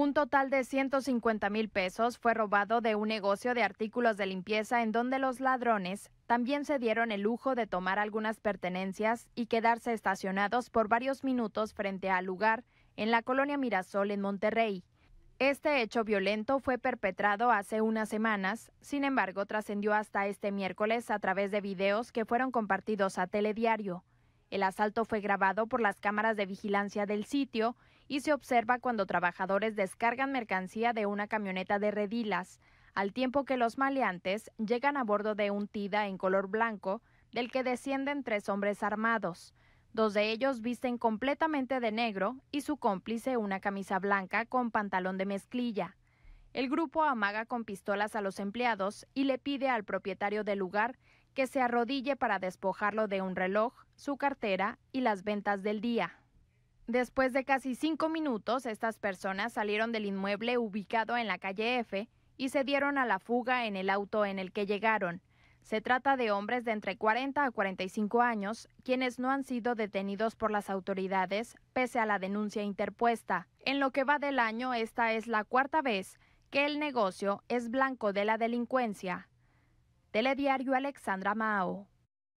Un total de 150 mil pesos fue robado de un negocio de artículos de limpieza en donde los ladrones también se dieron el lujo de tomar algunas pertenencias y quedarse estacionados por varios minutos frente al lugar en la colonia Mirasol en Monterrey. Este hecho violento fue perpetrado hace unas semanas, sin embargo trascendió hasta este miércoles a través de videos que fueron compartidos a Telediario. El asalto fue grabado por las cámaras de vigilancia del sitio y se observa cuando trabajadores descargan mercancía de una camioneta de redilas, al tiempo que los maleantes llegan a bordo de un tida en color blanco, del que descienden tres hombres armados. Dos de ellos visten completamente de negro y su cómplice una camisa blanca con pantalón de mezclilla. El grupo amaga con pistolas a los empleados y le pide al propietario del lugar que se arrodille para despojarlo de un reloj, su cartera y las ventas del día. Después de casi cinco minutos, estas personas salieron del inmueble ubicado en la calle F y se dieron a la fuga en el auto en el que llegaron. Se trata de hombres de entre 40 a 45 años, quienes no han sido detenidos por las autoridades, pese a la denuncia interpuesta. En lo que va del año, esta es la cuarta vez que el negocio es blanco de la delincuencia. Telediario Alexandra Mao.